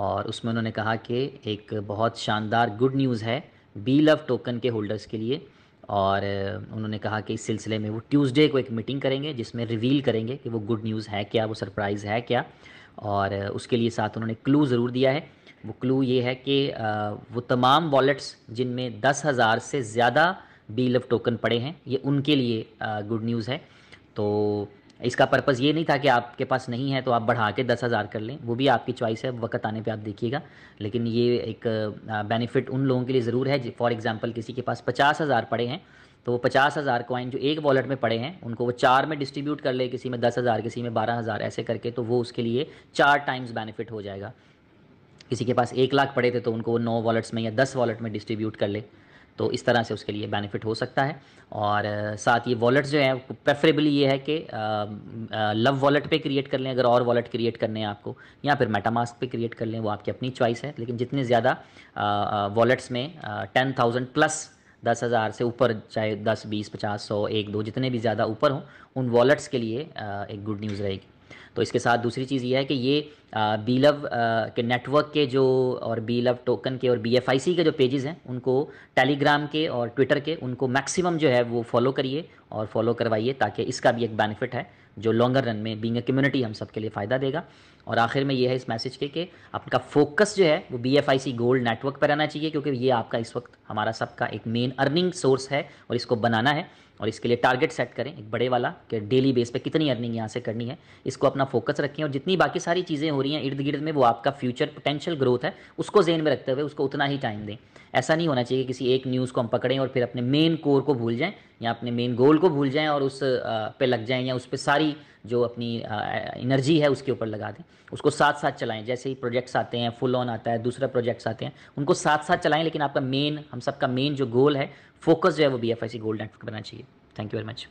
और उसमें उन्होंने कहा कि एक बहुत शानदार गुड न्यूज़ है बी लव टोकन के होल्डर्स के लिए और उन्होंने कहा कि इस सिलसिले में वो ट्यूसडे को एक मीटिंग करेंगे जिसमें रिवील करेंगे कि वो गुड न्यूज़ है क्या वो सरप्राइज़ है क्या और उसके लिए साथ उन्होंने क्लू ज़रूर दिया है वो क्लू ये है कि वो तमाम वॉलेट्स जिनमें दस हज़ार से ज़्यादा बी लव टोकन पड़े हैं ये उनके लिए गुड न्यूज़ है तो इसका पर्पज़ ये नहीं था कि आपके पास नहीं है तो आप बढ़ा के दस हज़ार कर लें वो भी आपकी चॉइस है वक्त आने पे आप देखिएगा लेकिन ये एक बेनिफिट उन लोगों के लिए ज़रूर है फॉर एग्ज़ाम्पल किसी के पास पचास हज़ार पड़े हैं तो वो पचास हज़ार कॉइन जो एक वॉलेट में पड़े हैं उनको वो चार में डिस्ट्रीब्यूट कर ले किसी में दस हज़ार किसी में बारह हज़ार ऐसे करके तो वो उसके लिए चार टाइम्स बेनिफिट हो जाएगा किसी के पास एक लाख पड़े थे तो उनको वो नौ वॉलेट्स में या दस वॉलेट में डिस्ट्रीब्यूट कर ले तो इस तरह से उसके लिए बेनिफिट हो सकता है और साथ ये वॉलेट्स जो है प्रेफरेबली ये है कि लव वॉलेट पे क्रिएट कर लें अगर और वॉलेट क्रिएट करने हैं आपको या फिर मेटामास्क पे क्रिएट कर लें वो आपकी अपनी चॉइस है लेकिन जितने ज़्यादा वॉलेट्स में टेन थाउजेंड प्लस दस हज़ार से ऊपर चाहे दस बीस पचास सौ एक दो जितने भी ज़्यादा ऊपर हों उन वॉलेट्स के लिए एक गुड न्यूज़ रहेगी तो इसके साथ दूसरी चीज़ ये है कि ये बीलव के नेटवर्क के जो और बीलव टोकन के और बी एफ आई सी के जो पेजेस हैं उनको टेलीग्राम के और ट्विटर के उनको मैक्सिमम जो है वो फॉलो करिए और फॉलो करवाइए ताकि इसका भी एक बेनिफिट है जो लॉन्गर रन में बींग कम्युनिटी हम सब लिए फ़ायदा देगा और आखिर में ये है इस मैसेज के कि आपका फोकस जो है वो B F I C gold network पर रहना चाहिए क्योंकि ये आपका इस वक्त हमारा सबका एक मेन अर्निंग सोर्स है और इसको बनाना है और इसके लिए टारगेट सेट करें एक बड़े वाला कि डेली बेस पे कितनी अर्निंग यहाँ से करनी है इसको अपना अपना फोकस रखें और जितनी बाकी सारी चीज़ें हो रही हैं इर्द गिर्द में वो आपका फ्यूचर पोटेंशियल ग्रोथ है उसको जेन में रखते हुए उसको उतना ही टाइम दें ऐसा नहीं होना चाहिए कि किसी एक न्यूज़ को हम पकड़ें और फिर अपने मेन कोर को भूल जाएँ या अपने मेन गोल को भूल जाएँ और उस पर लग जाएँ या उस पर सारी जो अपनी एनर्जी है उसके ऊपर लगा दें उसको साथ साथ चलाएं जैसे ही प्रोजेक्ट्स आते हैं फुल ऑन आता है दूसरा प्रोजेक्ट्स आते हैं उनको साथ साथ चलाएं लेकिन आपका मेन हम सबका मेन जो गोल है फोकस जो है वो B F I C gold network बनना चाहिए थैंक यू वेरी मच